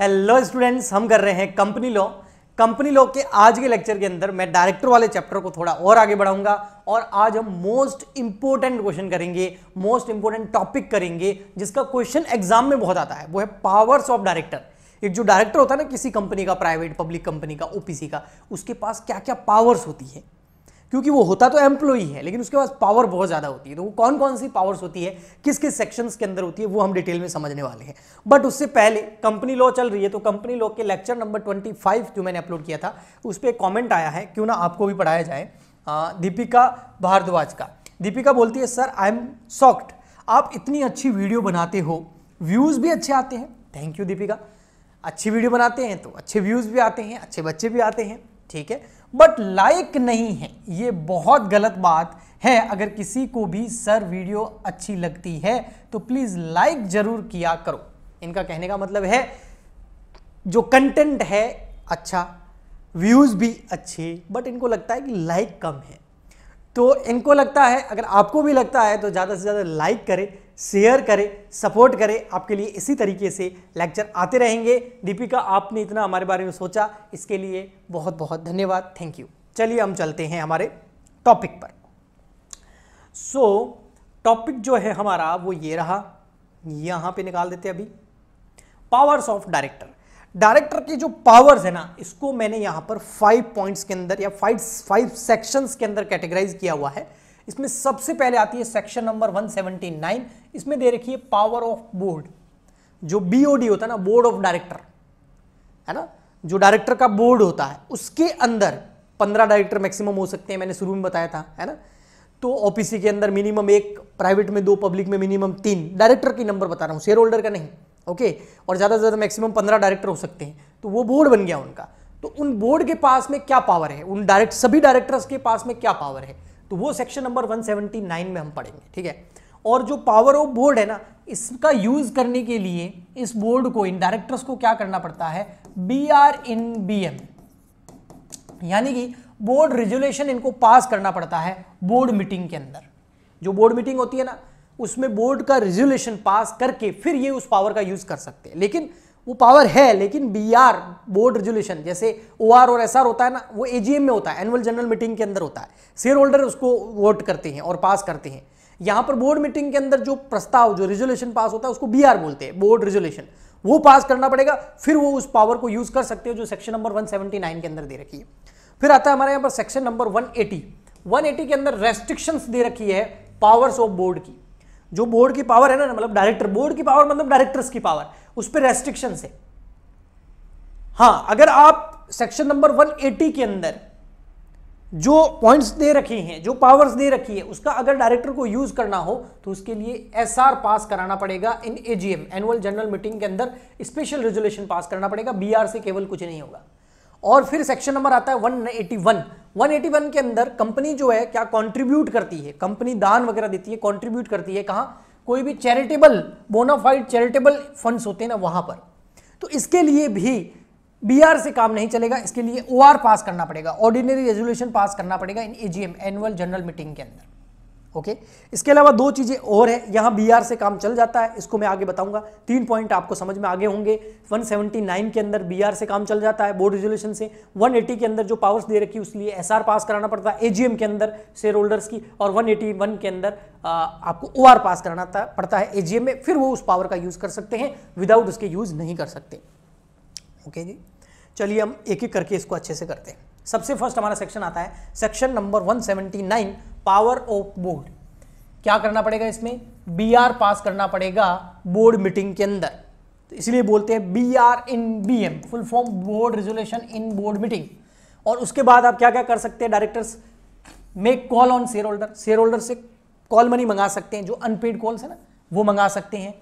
Hello students हम कर रहे हैं कंपनी लॉ कंपनी लॉ के आज के लेक्चर के अंदर मैं डायरेक्टर वाले चैप्टर को थोड़ा और आगे बढ़ाऊंगा और आज हम मोस्ट इंपोर्टेंट क्वेश्चन करेंगे मोस्ट इंपोर्टेंट टॉपिक करेंगे जिसका क्वेश्चन एग्जाम में बहुत आता है वो है पावर्स ऑफ डायरेक्टर एक जो डायरेक्टर होता है ना किसी कंपनी का प्राइवेट पब्लिक कंपनी का ओपीसी का उसके पास क्या क्या पावर्स होती है क्योंकि वो होता तो एम्प्लॉई है लेकिन उसके पास पावर बहुत ज़्यादा होती है तो वो कौन कौन सी पावर्स होती है किस किस सेक्शंस के अंदर होती है वो हम डिटेल में समझने वाले हैं बट उससे पहले कंपनी लॉ चल रही है तो कंपनी लॉ के लेक्चर नंबर 25 जो मैंने अपलोड किया था उस पर कॉमेंट आया है क्यों ना आपको भी पढ़ाया जाए दीपिका भारद्वाज का दीपिका बोलती है सर आई एम सॉक्ट आप इतनी अच्छी वीडियो बनाते हो व्यूज़ भी अच्छे आते हैं थैंक यू दीपिका अच्छी वीडियो बनाते हैं तो अच्छे व्यूज़ भी आते हैं अच्छे बच्चे भी आते हैं ठीक है बट लाइक नहीं है ये बहुत गलत बात है अगर किसी को भी सर वीडियो अच्छी लगती है तो प्लीज़ लाइक ज़रूर किया करो इनका कहने का मतलब है जो कंटेंट है अच्छा व्यूज़ भी अच्छे बट इनको लगता है कि लाइक कम है तो इनको लगता है अगर आपको भी लगता है तो ज़्यादा से ज़्यादा लाइक करें शेयर करें सपोर्ट करें आपके लिए इसी तरीके से लेक्चर आते रहेंगे दीपिका आपने इतना हमारे बारे में सोचा इसके लिए बहुत बहुत धन्यवाद थैंक यू चलिए हम चलते हैं हमारे टॉपिक पर सो so, टॉपिक जो है हमारा वो ये रहा यहाँ पे निकाल देते अभी पावर्स ऑफ डायरेक्टर डायरेक्टर की जो पावर्स है ना इसको मैंने यहां पर फाइव पॉइंट्स के अंदर या फाइव फाइव सेक्शंस के अंदर कैटेगराइज किया हुआ है इसमें सबसे पहले आती है सेक्शन नंबर 179 इसमें दे रखी है पावर ऑफ बोर्ड जो बीओडी होता है ना बोर्ड ऑफ डायरेक्टर है ना जो डायरेक्टर का बोर्ड होता है उसके अंदर पंद्रह डायरेक्टर मैक्सिमम हो सकते हैं मैंने शुरू में बताया था है ना तो ओपीसी के अंदर मिनिमम एक प्राइवेट में दो पब्लिक में मिनिमम तीन डायरेक्टर की नंबर बता रहा हूं शेयर होल्डर का नहीं ओके और ज़्यादा से ज़्यादा मैक्सिमम पंद्रह डायरेक्टर हो सकते हैं तो वो बोर्ड बन गया उनका तो उन बोर्ड के पास में क्या पावर है उन डायरेक्ट सभी डायरेक्टर्स के पास में क्या पावर है तो वो सेक्शन नंबर 179 में हम पढ़ेंगे ठीक है और जो पावर ऑफ बोर्ड है ना इसका यूज करने के लिए इस बोर्ड को इन डायरेक्टर्स को क्या करना पड़ता है B R in B M यानी कि बोर्ड रेजुलेशन इनको पास करना पड़ता है बोर्ड मीटिंग के अंदर जो बोर्ड मीटिंग होती है ना उसमें बोर्ड का रेजोल्यूशन पास करके फिर ये उस पावर का यूज़ कर सकते हैं लेकिन वो पावर है लेकिन बी आर बोर्ड रेजोल्यूशन जैसे ओ आर और एस आर होता है ना वो ए जी एम में होता है एनुअल जनरल मीटिंग के अंदर होता है शेयर होल्डर उसको वोट करते हैं और पास करते हैं यहाँ पर बोर्ड मीटिंग के अंदर जो प्रस्ताव जो रेजोल्यूशन पास होता है उसको बी आर बोलते हैं बोर्ड रेजोल्यूशन वो पास करना पड़ेगा फिर वो उस पावर को यूज़ कर सकते हो जो सेक्शन नंबर 179 के अंदर दे रखी है फिर आता है हमारे यहाँ पर सेक्शन नंबर 180 180 के अंदर रेस्ट्रिक्शंस दे रखी है पावर्स ऑफ बोर्ड की जो बोर्ड की पावर है ना मतलब डायरेक्टर बोर्ड की पावर मतलब डायरेक्टर्स की पावर उस पर रेस्ट्रिक्शन है हाँ अगर आप सेक्शन नंबर 180 के अंदर जो पॉइंट्स दे रखे हैं जो पावर्स दे रखी है उसका अगर डायरेक्टर को यूज करना हो तो उसके लिए एसआर पास कराना पड़ेगा in AGM annual general meeting के अंदर स्पेशल रेजोल्यूशन पास करना पड़ेगा बीआर से केवल कुछ नहीं होगा और फिर सेक्शन नंबर आता है 181 181 के अंदर कंपनी जो है क्या कंट्रीब्यूट करती है कंपनी दान वगैरह देती है कंट्रीब्यूट करती है कहाँ कोई भी चैरिटेबल बोनाफाइड चैरिटेबल फंड्स होते हैं ना वहां पर तो इसके लिए भी बी से काम नहीं चलेगा इसके लिए ओ पास करना पड़ेगा ऑर्डिनरी रेजोल्यूशन पास करना पड़ेगा in AGM annual general meeting के अंदर ओके इसके अलावा दो चीज़ें और है यहाँ बी से काम चल जाता है इसको मैं आगे बताऊंगा तीन पॉइंट आपको समझ में आगे होंगे 179 के अंदर बी से काम चल जाता है बोर्ड रिजोल्यूशन से 180 के अंदर जो पावर्स दे रखी उस लिए एस पास कराना पड़ता है एजीएम के अंदर शेयर होल्डर्स की और 181 के अंदर आपको ओ पास कराना पड़ता है एजीएम में फिर वो उस पावर का यूज़ कर सकते हैं विदाउट उसके यूज़ नहीं कर सकते ओके जी चलिए हम एक एक करके इसको अच्छे से करते हैं सबसे फर्स्ट हमारा सेक्शन आता है section number 179 power of board क्या करना पड़ेगा इसमें बी आर पास करना पड़ेगा बोर्ड मीटिंग के अंदर तो इसलिए बोलते हैं B R in B M full form board resolution in board meeting और उसके बाद आप क्या क्या कर सकते हैं directors make call on share holder share holder से कॉल मनी मंगा सकते हैं जो अनपेड कॉल्स है ना वो मंगा सकते हैं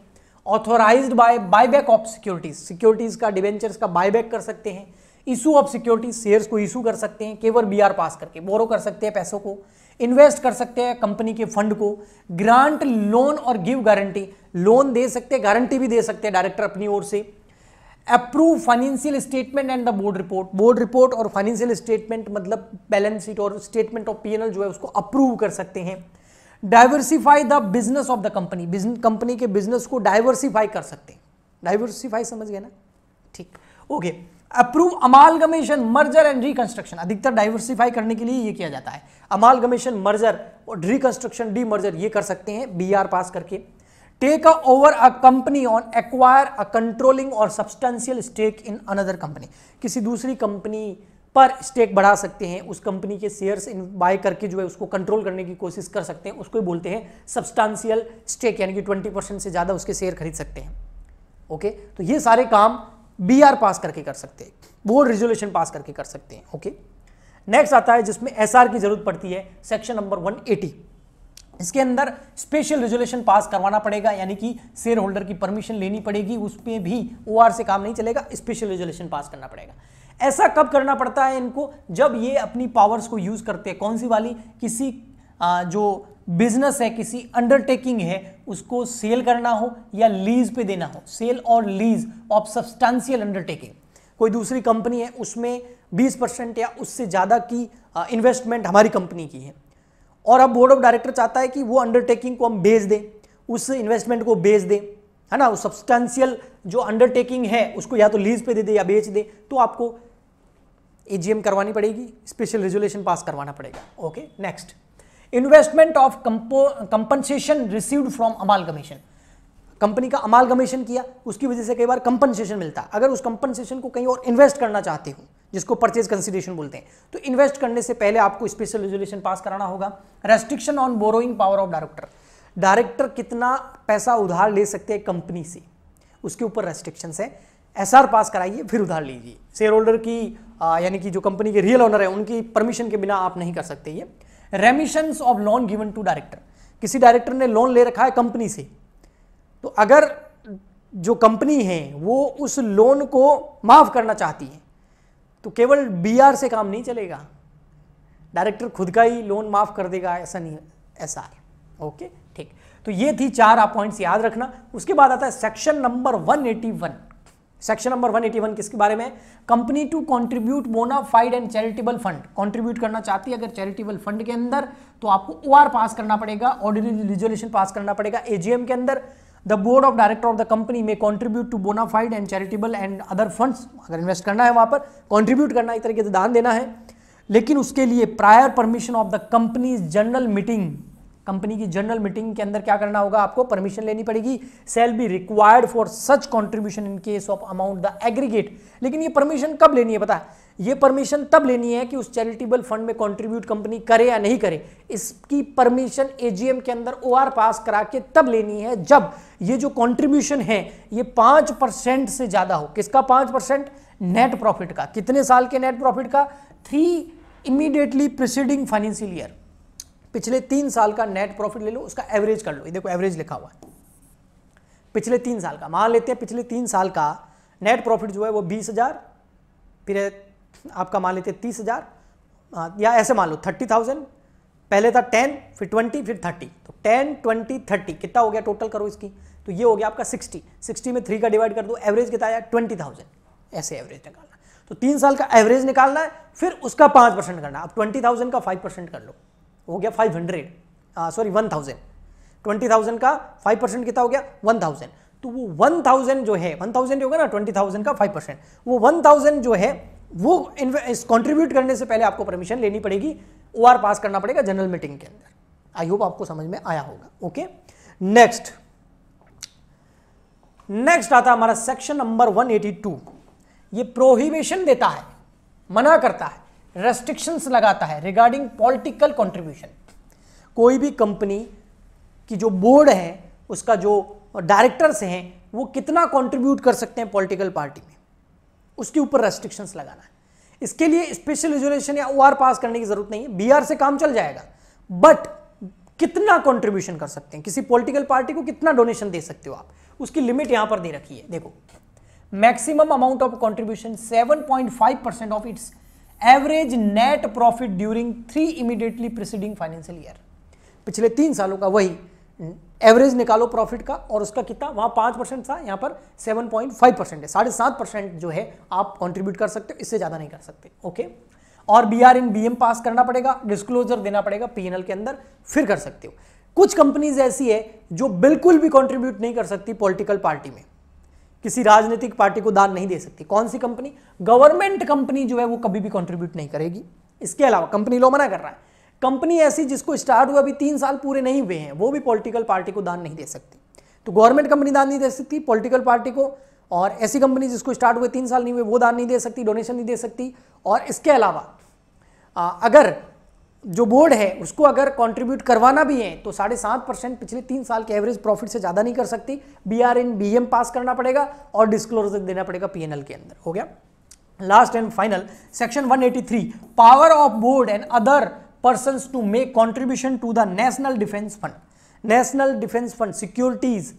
authorised by buyback of securities securities का डिवेंचर्स का बायबैक कर सकते हैं इशू ऑफ सिक्योरिटी शेयर्स को इशू कर सकते हैं केवल बी आर पास करके बोरो कर सकते हैं पैसों को इन्वेस्ट कर सकते हैं कंपनी के फंड को ग्रांट लोन और गिव गारंटी लोन दे सकते हैं गारंटी भी दे सकते हैं डायरेक्टर अपनी ओर से approve financial statement and the board report board report और फाइनेंशियल स्टेटमेंट मतलब बैलेंस शीट और स्टेटमेंट ऑफ पीएनएल जो है उसको अप्रूव कर सकते हैं diversify the business of the company company के बिजनेस को डाइवर्सिफाई कर सकते हैं डाइवर्सिफाई समझ गए ना ठीक okay okay. Approve amalgamation merger and reconstruction अधिकतर डाइवर्सिफाई करने के लिए ये किया जाता है अमालगमेशन मर्जर और रिकंस्ट्रक्शन डी मर्जर ये कर सकते हैं बी आर पास करके take a over a company on acquire a controlling और substantial stake in another company किसी दूसरी कंपनी पर स्टेक बढ़ा सकते हैं उस कंपनी के शेयर्स इन बाय करके जो है उसको कंट्रोल करने की कोशिश कर सकते हैं उसको ही बोलते हैं सब्सटेंशियल स्टेक यानी कि 20 परसेंट से ज़्यादा उसके शेयर खरीद सकते हैं ओके तो ये सारे काम बी आर पास करके कर सकते हैं बोर्ड रिजोल्यूशन पास करके कर सकते हैं ओके नेक्स्ट आता है जिसमें एस की जरूरत पड़ती है सेक्शन नंबर एटी इसके अंदर स्पेशल रेजोल्यूशन पास करवाना पड़ेगा यानी कि शेयर होल्डर की परमिशन लेनी पड़ेगी उसमें भी ओ से काम नहीं चलेगा स्पेशल रेजोल्यूशन पास करना पड़ेगा ऐसा कब करना पड़ता है इनको जब ये अपनी पावर्स को यूज करते हैं कौन सी वाली किसी जो बिजनेस है किसी अंडरटेकिंग है उसको सेल करना हो या लीज पे देना हो सेल और लीज ऑफ सब्सटेंशियल अंडरटेकिंग कोई दूसरी कंपनी है उसमें 20 परसेंट या उससे ज़्यादा की इन्वेस्टमेंट हमारी कंपनी की है और अब बोर्ड ऑफ डायरेक्टर चाहता है कि वो अंडरटेकिंग को हम बेच दें उस इन्वेस्टमेंट को बेच दें है ना सब्सटैंशियल सब्सटेंशियल जो अंडरटेकिंग है उसको या तो लीज पे दे दे या बेच दे तो आपको एजीएम करवानी पड़ेगी स्पेशल रेजुलेशन पास करवाना पड़ेगा okay next investment of compensation received from amalgamation company का अमाल कमीशन किया उसकी वजह से कई बार कंपनसेशन मिलता है अगर उस कंपनसेशन को कहीं और इन्वेस्ट करना चाहते हो जिसको परचेज कंसिडरेशन बोलते हैं तो इन्वेस्ट करने से पहले आपको स्पेशल रेजुलेशन पास कराना होगा restriction on borrowing power of director director कितना पैसा उधार ले सकते हैं कंपनी से उसके ऊपर रेस्ट्रिक्शन है एस पास कराइए फिर उधार लीजिए शेयर होल्डर की यानी कि जो कंपनी के रियल ओनर है उनकी परमिशन के बिना आप नहीं कर सकते ये remissions of loan given to director किसी डायरेक्टर ने लोन ले रखा है कंपनी से तो अगर जो कंपनी है वो उस लोन को माफ करना चाहती है तो केवल बीआर से काम नहीं चलेगा डायरेक्टर खुद का ही लोन माफ कर देगा ऐसा नहीं एस आर ओके ठीक तो ये थी चार आप पॉइंट्स याद रखना उसके बाद आता है सेक्शन नंबर 181 सेक्शन नंबर 181 किसके बारे में company to contribute fide and charitable fund contribute करना चाहती है अगर चैरिटेबल फंड के अंदर तो आपको ओ पास करना पड़ेगा ऑर्डिनरी रिजोल्यूशन पास करना पड़ेगा एजीएम के अंदर the board of director of the company में contribute to bona fide and charitable and other fund अगर इन्वेस्ट करना है वहां पर कॉन्ट्रीब्यूट करना एक तरीके से दान देना है लेकिन उसके लिए prior permission of the company general meeting company की जनरल मीटिंग के अंदर क्या करना होगा आपको परमिशन लेनी पड़ेगी shall be required for such contribution in case of amount the aggregate लेकिन ये परमिशन कब लेनी है पता है ये परमिशन तब लेनी है कि उस चैरिटेबल फंड में कॉन्ट्रीब्यूट कंपनी करे या नहीं करे इसकी परमिशन एजीएम के अंदर ओ पास करा के तब लेनी है जब ये जो कॉन्ट्रीब्यूशन है ये पांच परसेंट से ज़्यादा हो किसका पांच परसेंट नेट प्रॉफिट का कितने साल के नेट प्रॉफिट का three immediately preceding financial year पिछले तीन साल का नेट प्रॉफिट ले लो उसका एवरेज कर लो ये देखो एवरेज लिखा हुआ है पिछले तीन साल का मान लेते हैं पिछले तीन साल का नेट प्रॉफिट जो है वो बीस हज़ार फिर आपका मान लेते हैं तीस हज़ार हाँ, या ऐसे मान लो थर्टी थाउजेंड पहले था टेन फिर ट्वेंटी फिर थर्टी तो टेन ट्वेंटी थर्टी कितना हो गया टोटल करो इसकी तो ये हो गया आपका सिक्सटी सिक्सटी में थ्री का डिवाइड कर दो एवरेज कितना आया ट्वेंटी थाउजेंड ऐसे एवरेज निकालना तो तीन साल का एवरेज निकालना है फिर उसका पाँच परसेंट करना आप ट्वेंटी थाउजेंड का फाइव परसेंट कर लो हो गया five hundred sorry one thousand twenty thousand का फाइव परसेंट कितना हो गया वन थाउजेंड तो वो वन थाउजेंड जो है वन थाउजेंड होगा ना ट्वेंटी थाउजेंड का फाइव परसेंट वो वन थाउजेंड जो है वो इस कंट्रीब्यूट करने से पहले आपको परमिशन लेनी पड़ेगी ओ आर पास करना पड़ेगा जनरल मीटिंग के अंदर आई होप आपको समझ में आया होगा ओके नेक्स्ट नेक्स्ट आता हमारा सेक्शन नंबर 182 ये प्रोहिबिशन देता है मना करता है रेस्ट्रिक्शंस लगाता है रिगार्डिंग पॉलिटिकल कंट्रीब्यूशन कोई भी कंपनी की जो बोर्ड है उसका जो डायरेक्टर्स हैं वो कितना कंट्रीब्यूट कर सकते हैं पॉलिटिकल पार्टी में उसके ऊपर रेस्ट्रिक्शंस लगाना है इसके लिए स्पेशल रिजोल्यूशन या ओ पास करने की जरूरत नहीं है बी से काम चल जाएगा बट कितना कंट्रीब्यूशन कर सकते हैं किसी पॉलिटिकल पार्टी को कितना डोनेशन दे सकते हो आप उसकी लिमिट यहां पर दे रखी है देखो maximum amount of contribution 7.5 percent of its average net profit during three immediately preceding financial year पिछले तीन सालों का वही एवरेज निकालो प्रॉफिट का और उसका कितना वहां पांच परसेंट था यहां पर सेवन पॉइंट फाइव परसेंट है साढ़े सात परसेंट जो है आप कंट्रीब्यूट कर सकते हो इससे ज़्यादा नहीं कर सकते ओके और B R in B M pass करना पड़ेगा डिस्क्लोजर देना पड़ेगा पी एन एल के अंदर फिर कर सकते हो कुछ कंपनीज ऐसी है जो बिल्कुल भी कॉन्ट्रीब्यूट नहीं कर सकती पॉलिटिकल पार्टी में किसी राजनीतिक पार्टी को दान नहीं दे सकती कौन सी कंपनी गवर्नमेंट कंपनी जो है वो कभी भी कॉन्ट्रीब्यूट नहीं करेगी इसके अलावा कंपनी लो मना कर रहा है कंपनी ऐसी जिसको स्टार्ट हुआ अभी तीन साल पूरे नहीं हुए हैं वो भी पॉलिटिकल पार्टी को दान नहीं दे सकती तो गवर्नमेंट कंपनी दान नहीं दे सकती पॉलिटिकल पार्टी को और ऐसी कंपनी जिसको स्टार्ट हुए तीन साल नहीं हुए वो दान नहीं दे सकती डोनेशन नहीं दे सकती और इसके अलावा अगर जो बोर्ड है उसको अगर कंट्रीब्यूट करवाना भी है तो साढ़े सात परसेंट पिछले तीन साल के एवरेज प्रॉफिट से ज़्यादा नहीं कर सकती B R in B M pass करना पड़ेगा और डिस्क्लोजर देना पड़ेगा पी एन एल के अंदर हो गया last and final section 183 power of board and other person to make contribution to the national defence fund national defence fund securities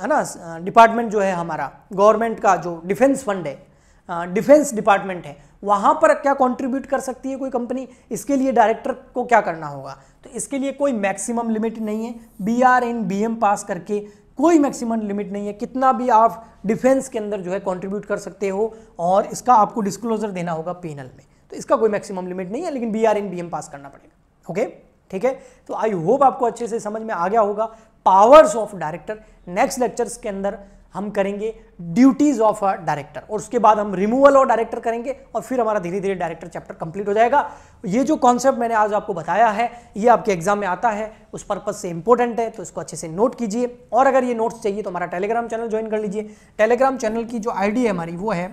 है ना डिपार्टमेंट जो है हमारा गवर्नमेंट का जो डिफेंस फंड है डिफेंस डिपार्टमेंट है वहां पर क्या कॉन्ट्रीब्यूट कर सकती है कोई कंपनी इसके लिए डायरेक्टर को क्या करना होगा तो इसके लिए कोई मैक्सिमम लिमिट नहीं है B R in B M pass करके कोई मैक्सिमम लिमिट नहीं है कितना भी आप डिफेंस के अंदर जो है कॉन्ट्रीब्यूट कर सकते हो और इसका आपको डिस्क्लोजर देना होगा पेनल में तो इसका कोई मैक्सिमम लिमिट नहीं है लेकिन B R in B M pass करना पड़ेगा ओके ठीक है तो आई होप आपको अच्छे से समझ में आ गया होगा powers of director next lectures के अंदर हम करेंगे ड्यूटीज ऑफ अ डायरेक्टर और उसके बाद हम रिमूवल ऑफ डायरेक्टर करेंगे और फिर हमारा धीरे धीरे डायरेक्टर चैप्टर कंप्लीट हो जाएगा ये जो कॉन्सेप्ट मैंने आज आपको बताया है ये आपके एग्जाम में आता है उस पर्पज से इंपॉर्टेंट है तो इसको अच्छे से नोट कीजिए और अगर ये नोट्स चाहिए तो हमारा टेलीग्राम चैनल ज्वाइन कर लीजिए टेलीग्राम चैनल की जो आईडी है हमारी वो है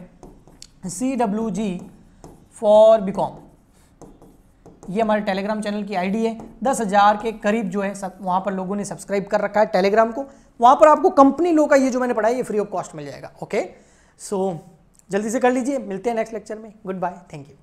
C W G for BCom ये हमारे टेलीग्राम चैनल की आईडी है दस हज़ार के करीब जो है सब वहां पर लोगों ने सब्सक्राइब कर रखा है टेलीग्राम को वहाँ पर आपको कंपनी लो का ये जो मैंने पढ़ाया ये फ्री ऑफ कॉस्ट मिल जाएगा ओके सो so, जल्दी से कर लीजिए मिलते हैं नेक्स्ट लेक्चर में गुड बाय थैंक यू